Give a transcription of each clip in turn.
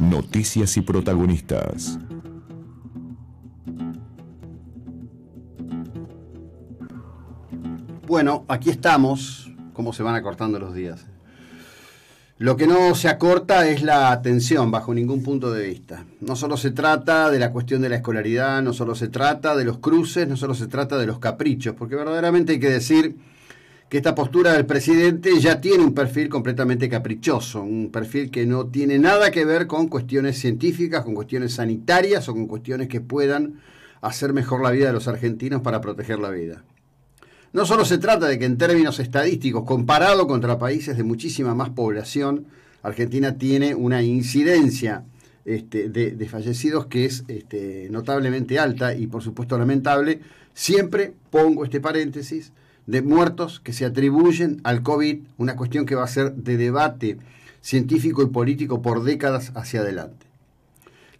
Noticias y protagonistas. Bueno, aquí estamos, cómo se van acortando los días. Lo que no se acorta es la atención bajo ningún punto de vista. No solo se trata de la cuestión de la escolaridad, no solo se trata de los cruces, no solo se trata de los caprichos, porque verdaderamente hay que decir que esta postura del presidente ya tiene un perfil completamente caprichoso, un perfil que no tiene nada que ver con cuestiones científicas, con cuestiones sanitarias o con cuestiones que puedan hacer mejor la vida de los argentinos para proteger la vida. No solo se trata de que en términos estadísticos, comparado contra países de muchísima más población, Argentina tiene una incidencia este, de, fallecidos que es este, notablemente alta y por supuesto lamentable. Siempre pongo este paréntesis de muertos que se atribuyen al COVID, una cuestión que va a ser de debate científico y político por décadas hacia adelante.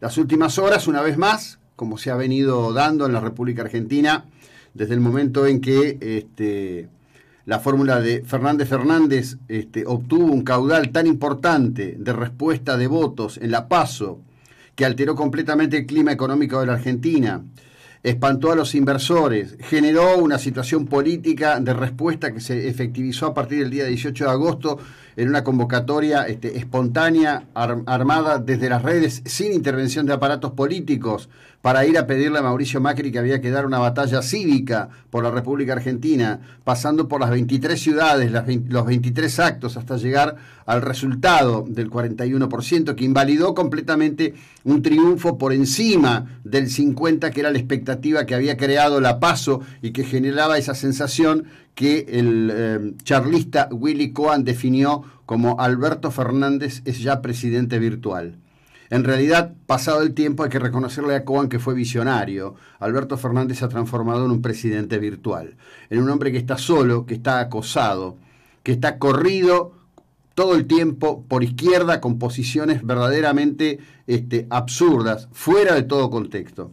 Las últimas horas, una vez más, como se ha venido dando en la República Argentina, desde el momento en que este, la fórmula de Fernández Fernández este, obtuvo un caudal tan importante de respuesta de votos en la paso, que alteró completamente el clima económico de la Argentina, espantó a los inversores, generó una situación política de respuesta que se efectivizó a partir del día 18 de agosto en una convocatoria este, espontánea, armada desde las redes, sin intervención de aparatos políticos, para ir a pedirle a Mauricio Macri que había que dar una batalla cívica por la República Argentina, pasando por las 23 ciudades, los 23 actos, hasta llegar al resultado del 41%, que invalidó completamente un triunfo por encima del 50%, que era la expectativa que había creado la PASO y que generaba esa sensación que el em, charlista Willy Cohen definió como Alberto Fernández es ya presidente virtual. En realidad, pasado el tiempo, hay que reconocerle a Cohen que fue visionario. Alberto Fernández se ha transformado en un presidente virtual, en un hombre que está solo, que está acosado, que está corrido todo el tiempo por izquierda con posiciones verdaderamente este, absurdas, fuera de todo contexto.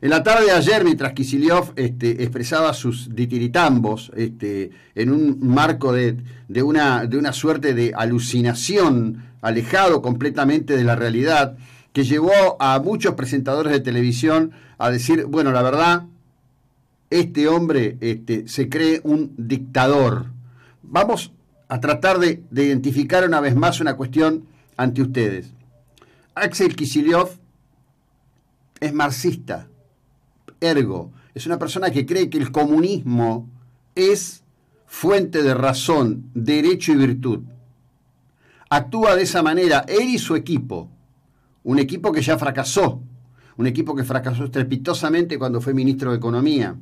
En la tarde de ayer, mientras Kisilov este, expresaba sus ditiritambos este, en un marco de, una, de una suerte de alucinación, alejado completamente de la realidad, que llevó a muchos presentadores de televisión a decir, bueno, la verdad, este hombre este, se cree un dictador. Vamos a tratar de, identificar una vez más una cuestión ante ustedes. Axel Kisilov es marxista Ergo, es una persona que cree que el comunismo es fuente de razón, derecho y virtud. Actúa de esa manera él y su equipo, un equipo que ya fracasó, un equipo que fracasó estrepitosamente cuando fue ministro de Economía,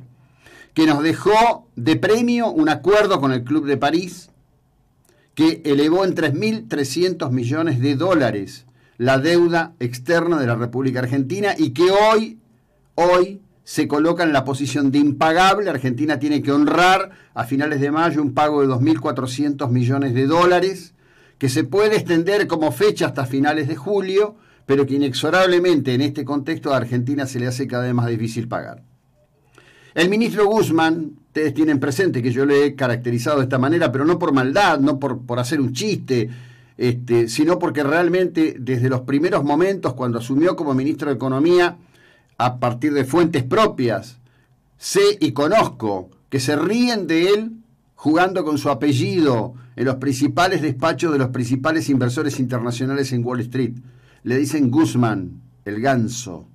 que nos dejó de premio un acuerdo con el Club de París que elevó en 3.300 millones de dólares la deuda externa de la República Argentina y que hoy, hoy se coloca en la posición de impagable. Argentina tiene que honrar a finales de mayo un pago de 2.400 millones de dólares, que se puede extender como fecha hasta finales de julio, pero que inexorablemente en este contexto a Argentina se le hace cada vez más difícil pagar. El ministro Guzmán, ustedes tienen presente que yo lo he caracterizado de esta manera, pero no por maldad, no por, por hacer un chiste, este, sino porque realmente desde los primeros momentos, cuando asumió como ministro de Economía, a partir de fuentes propias, sé y conozco, que se ríen de él jugando con su apellido en los principales despachos de los principales inversores internacionales en Wall Street. Le dicen Guzmán, el ganso,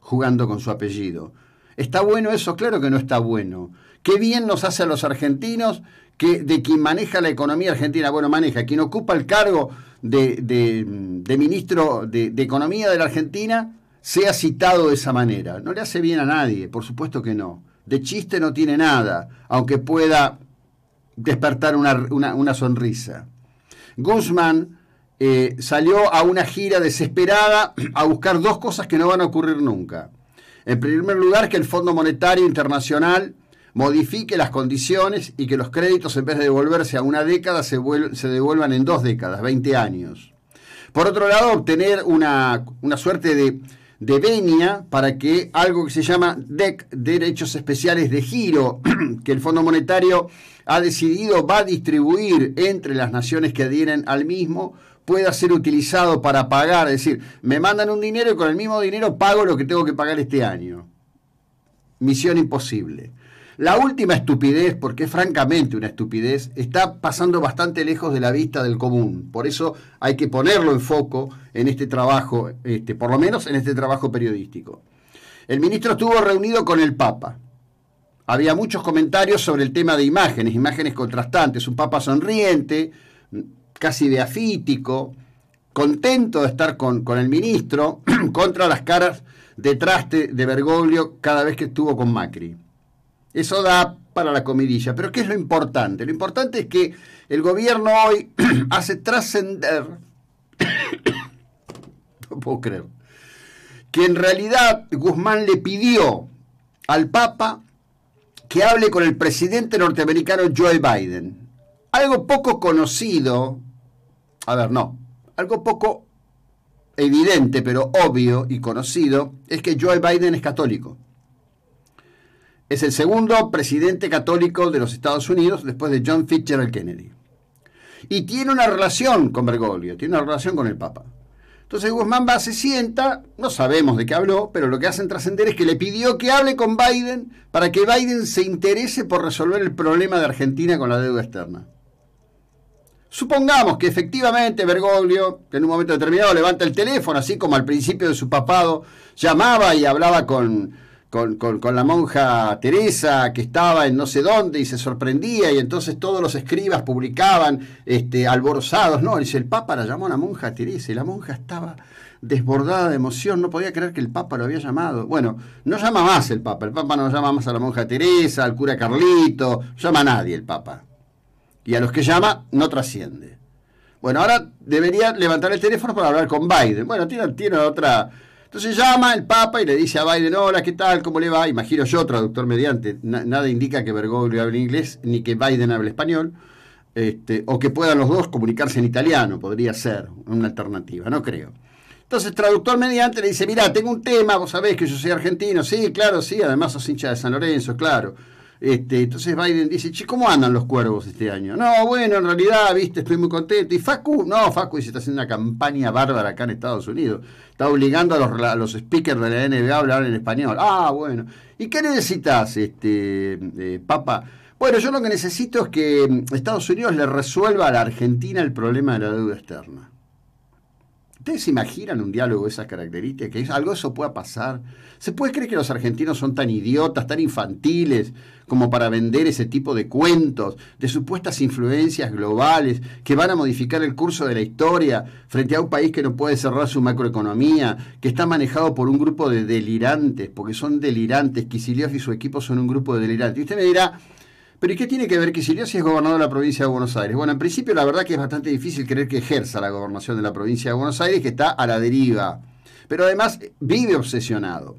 jugando con su apellido. ¿Está bueno eso? Claro que no está bueno. Qué bien nos hace a los argentinos que de quien maneja la economía argentina, bueno, maneja, quien ocupa el cargo de, de, ministro de Economía de la Argentina, sea citado de esa manera. No le hace bien a nadie, por supuesto que no. De chiste no tiene nada, aunque pueda despertar una, sonrisa. Guzmán eh, salió a una gira desesperada a buscar dos cosas que no van a ocurrir nunca. En primer lugar, que el Fondo Monetario Internacional modifique las condiciones y que los créditos, en vez de devolverse a una década, se, se devuelvan en dos décadas, 20 años. Por otro lado, obtener una suerte de de para que algo que se llama DEC, Derechos Especiales de Giro, que el Fondo Monetario ha decidido va a distribuir entre las naciones que adhieren al mismo, pueda ser utilizado para pagar, es decir, me mandan un dinero y con el mismo dinero pago lo que tengo que pagar este año. Misión imposible. La última estupidez, porque es francamente una estupidez, está pasando bastante lejos de la vista del común. Por eso hay que ponerlo en foco en este trabajo, este, por lo menos en este trabajo periodístico. El ministro estuvo reunido con el Papa. Había muchos comentarios sobre el tema de imágenes, imágenes contrastantes. Un Papa sonriente, casi beafítico, contento de estar con, con el ministro, contra las caras de traste de Bergoglio cada vez que estuvo con Macri. Eso da para la comidilla. Pero ¿qué es lo importante? Lo importante es que el gobierno hoy hace trascender, no puedo creer, que en realidad Guzmán le pidió al Papa que hable con el presidente norteamericano Joe Biden. Algo poco conocido, a ver, no, algo poco evidente, pero obvio y conocido, es que Joe Biden es católico. Es el segundo presidente católico de los Estados Unidos después de John Fitzgerald Kennedy. Y tiene una relación con Bergoglio, tiene una relación con el Papa. Entonces Guzmán va, se sienta, no sabemos de qué habló, pero lo que hacen trascender es que le pidió que hable con Biden para que Biden se interese por resolver el problema de Argentina con la deuda externa. Supongamos que efectivamente Bergoglio, en un momento determinado levanta el teléfono, así como al principio de su papado, llamaba y hablaba con, con, la monja Teresa que estaba en no sé dónde y se sorprendía y entonces todos los escribas publicaban este, alborzados. No, dice, el Papa la llamó a la monja Teresa y la monja estaba desbordada de emoción, no podía creer que el Papa lo había llamado. Bueno, no llama más el Papa, el Papa no llama más a la monja Teresa, al cura Carlito, llama a nadie el Papa. Y a los que llama no trasciende. Bueno, ahora debería levantar el teléfono para hablar con Biden. Bueno, tiene, tiene otra entonces llama el Papa y le dice a Biden, hola, ¿qué tal? ¿Cómo le va? Imagino yo, traductor mediante, nada indica que Bergoglio hable inglés ni que Biden hable español, este, o que puedan los dos comunicarse en italiano, podría ser una alternativa, no creo. Entonces, traductor mediante le dice, mira, tengo un tema, vos sabés que yo soy argentino, sí, claro, sí, además sos hincha de San Lorenzo, claro. Este, entonces Biden dice, ¿cómo andan los cuervos este año? No, bueno, en realidad, viste, estoy muy contento. Y Facu, no, Facu está haciendo una campaña bárbara acá en Estados Unidos. Está obligando a los, speakers de la NBA a hablar en español. Ah, bueno. ¿Y qué necesitas, este, eh, Papa? Bueno, yo lo que necesito es que mm, Estados Unidos le resuelva a la Argentina el problema de la deuda externa. ¿Ustedes se imaginan un diálogo de esas características? Que algo de eso pueda pasar. ¿Se puede creer que los argentinos son tan idiotas, tan infantiles, como para vender ese tipo de cuentos, de supuestas influencias globales que van a modificar el curso de la historia frente a un país que no puede cerrar su macroeconomía, que está manejado por un grupo de delirantes, porque son delirantes, Quisilios y su equipo son un grupo de delirantes. Y usted me dirá, pero ¿y qué tiene que ver Kicillof si es gobernador de la provincia de Buenos Aires? Bueno, en principio la verdad que es bastante difícil creer que ejerza la gobernación de la provincia de Buenos Aires, que está a la deriva. Pero además vive obsesionado.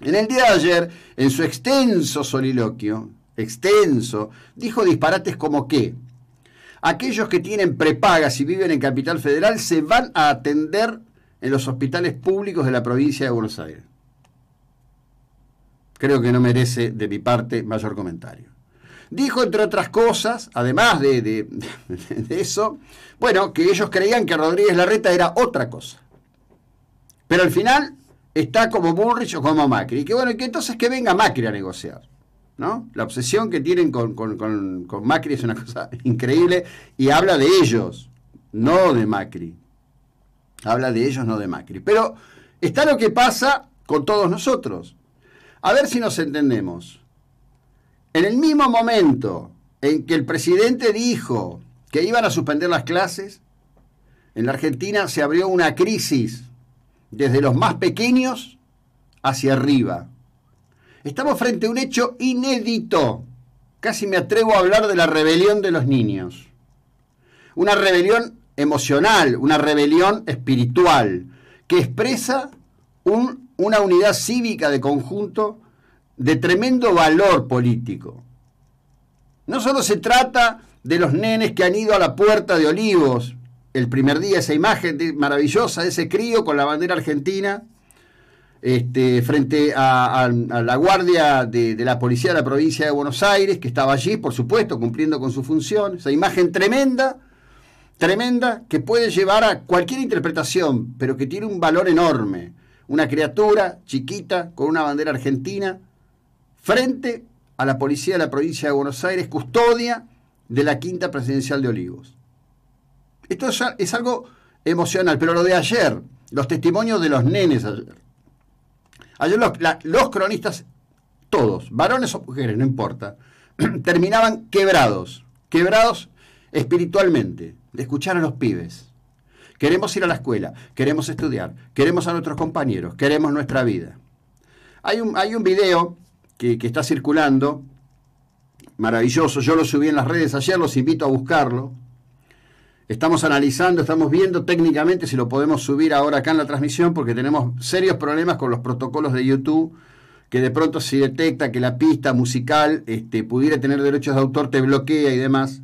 En el día de ayer, en su extenso soliloquio, extenso, dijo disparates como que aquellos que tienen prepagas y viven en Capital Federal se van a atender en los hospitales públicos de la provincia de Buenos Aires. Creo que no merece de mi parte mayor comentario. Dijo, entre otras cosas, además de, eso, bueno, que ellos creían que Rodríguez Larreta era otra cosa. Pero al final está como Bullrich o como Macri. Y que bueno, que entonces que venga Macri a negociar. ¿no? La obsesión que tienen con, con Macri es una cosa increíble y habla de ellos, no de Macri. Habla de ellos, no de Macri. Pero está lo que pasa con todos nosotros. A ver si nos entendemos. En el mismo momento en que el presidente dijo que iban a suspender las clases, en la Argentina se abrió una crisis desde los más pequeños hacia arriba. Estamos frente a un hecho inédito. Casi me atrevo a hablar de la rebelión de los niños. Una rebelión emocional, una rebelión espiritual, que expresa una unidad cívica de conjunto de tremendo valor político. No solo se trata de los nenes que han ido a la puerta de Olivos el primer día, esa imagen maravillosa de ese crío con la bandera argentina este, frente a, la guardia de, de, la policía de la provincia de Buenos Aires, que estaba allí, por supuesto, cumpliendo con su función. Esa imagen tremenda, tremenda, que puede llevar a cualquier interpretación, pero que tiene un valor enorme. Una criatura chiquita con una bandera argentina frente a la policía de la provincia de Buenos Aires, custodia de la quinta presidencial de Olivos. Esto es, algo emocional, pero lo de ayer, los testimonios de los nenes ayer. Ayer los, cronistas, todos, varones o mujeres, no importa, terminaban quebrados, quebrados espiritualmente, de escuchar a los pibes. Queremos ir a la escuela, queremos estudiar, queremos a nuestros compañeros, queremos nuestra vida. Hay un, hay un video que, está circulando, maravilloso, yo lo subí en las redes ayer, los invito a buscarlo. Estamos analizando, estamos viendo técnicamente si lo podemos subir ahora acá en la transmisión, porque tenemos serios problemas con los protocolos de YouTube, que de pronto si detecta que la pista musical este, pudiera tener derechos de autor, te bloquea y demás.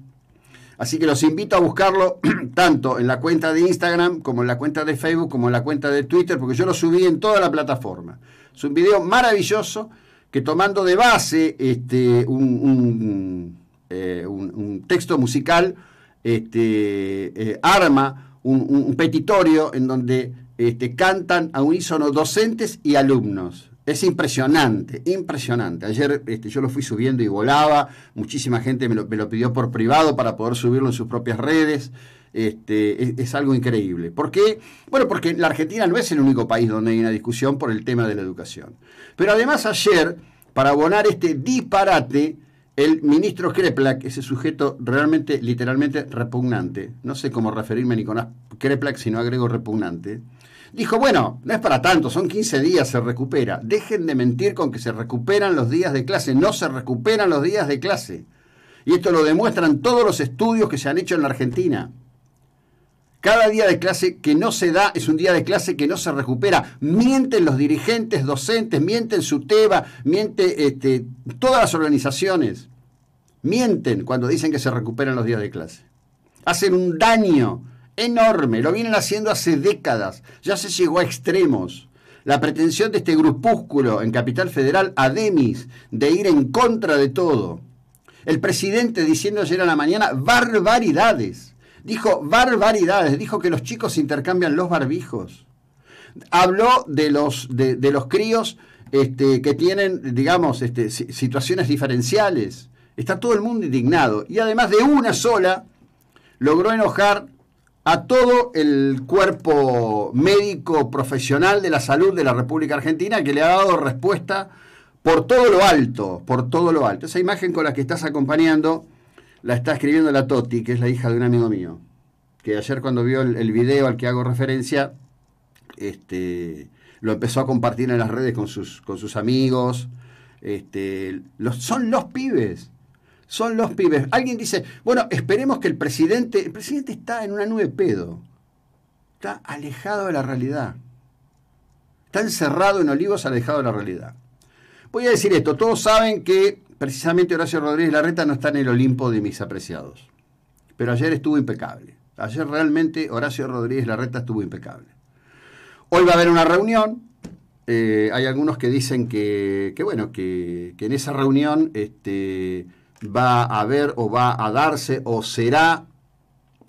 Así que los invito a buscarlo tanto en la cuenta de Instagram, como en la cuenta de Facebook, como en la cuenta de Twitter, porque yo lo subí en toda la plataforma. Es un video maravilloso que tomando de base este, un, eh, texto musical, este, eh, arma un, petitorio en donde este, cantan a unísono docentes y alumnos. Es impresionante, impresionante. Ayer este, yo lo fui subiendo y volaba, muchísima gente me lo, pidió por privado para poder subirlo en sus propias redes este, es, algo increíble. ¿Por qué? Bueno, porque la Argentina no es el único país donde hay una discusión por el tema de la educación. Pero además ayer, para abonar este disparate, el ministro Kreplak, ese sujeto realmente, literalmente repugnante, no sé cómo referirme ni con Kreplak sino agrego repugnante, dijo, bueno, no es para tanto, son 15 días, se recupera. Dejen de mentir con que se recuperan los días de clase, no se recuperan los días de clase. Y esto lo demuestran todos los estudios que se han hecho en la Argentina. Cada día de clase que no se da es un día de clase que no se recupera. Mienten los dirigentes, docentes, mienten SUTEBA, miente este, todas las organizaciones. Mienten cuando dicen que se recuperan los días de clase. Hacen un daño enorme, lo vienen haciendo hace décadas, ya se llegó a extremos. La pretensión de este grupúsculo en Capital Federal, Ademis, de ir en contra de todo. El presidente diciendo ayer a la mañana barbaridades Dijo barbaridades, dijo que los chicos intercambian los barbijos. Habló de los, de, los críos este, que tienen, digamos, este, situaciones diferenciales. Está todo el mundo indignado. Y además de una sola, logró enojar a todo el cuerpo médico profesional de la salud de la República Argentina que le ha dado respuesta por todo lo alto, por todo lo alto. Esa imagen con la que estás acompañando la está escribiendo la Toti, que es la hija de un amigo mío, que ayer cuando vio el, el video al que hago referencia, este, lo empezó a compartir en las redes con sus, con sus amigos. Este, los, son los pibes. Son los pibes. Alguien dice, bueno, esperemos que el presidente. El presidente está en una nube pedo. Está alejado de la realidad. Está encerrado en olivos, alejado de la realidad. Voy a decir esto. Todos saben que precisamente Horacio Rodríguez Larreta no está en el Olimpo de mis apreciados. Pero ayer estuvo impecable. Ayer realmente Horacio Rodríguez Larreta estuvo impecable. Hoy va a haber una reunión. Eh, hay algunos que dicen que, bueno, que, en esa reunión este, va a haber o va a darse o será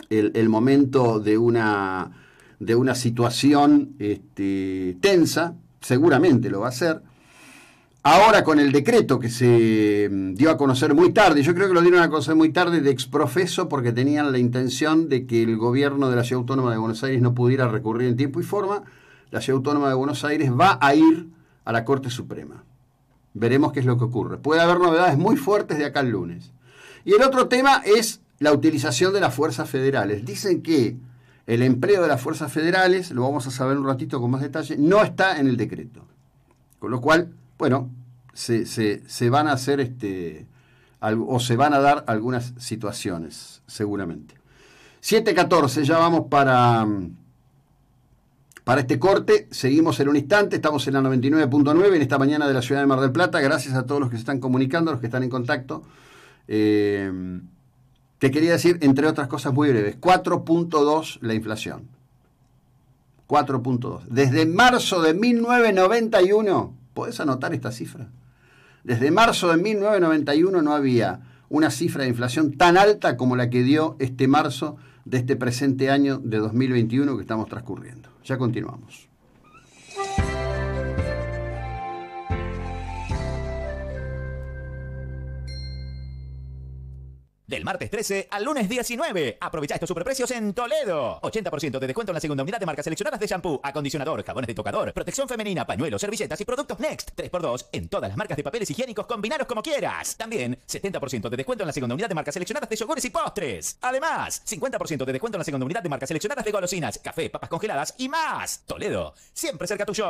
el, momento de una, de una situación este, tensa, seguramente lo va a ser, Ahora con el decreto que se mm, dio a conocer muy tarde, yo creo que lo dieron a conocer muy tarde de exprofeso porque tenían la intención de que el gobierno de la Ciudad Autónoma de Buenos Aires no pudiera recurrir en tiempo y forma, la Ciudad Autónoma de Buenos Aires va a ir a la Corte Suprema. Veremos qué es lo que ocurre. Puede haber novedades muy fuertes de acá el lunes. Y el otro tema es la utilización de las fuerzas federales. Dicen que el empleo de las fuerzas federales, lo vamos a saber un ratito con más detalle, no está en el decreto. Con lo cual bueno, se, van a hacer este, o se van a dar algunas situaciones, seguramente. 7.14, ya vamos para, mm, para este corte. Seguimos en un instante, estamos en la 99.9 en esta mañana de la ciudad de Mar del Plata. Gracias a todos los que se están comunicando, los que están en contacto. Eh, te quería decir, entre otras cosas muy breves, 4.2 la inflación. 4.2. Desde marzo de 1991 ¿Podés anotar esta cifra? Desde marzo de 1991 no había una cifra de inflación tan alta como la que dio este marzo de este presente año de 2021 que estamos transcurriendo. Ya continuamos. Del martes 13 al lunes 19. Aprovecha estos superprecios en Toledo. 80% de descuento en la segunda unidad de marcas seleccionadas de shampoo, acondicionador, jabones de tocador, protección femenina, pañuelos, servilletas y productos Next. 3x2 en todas las marcas de papeles higiénicos combinados como quieras. También 70% de descuento en la segunda unidad de marcas seleccionadas de yogures y postres. Además, 50% de descuento en la segunda unidad de marcas seleccionadas de golosinas, café, papas congeladas y más. Toledo, siempre cerca tuyo.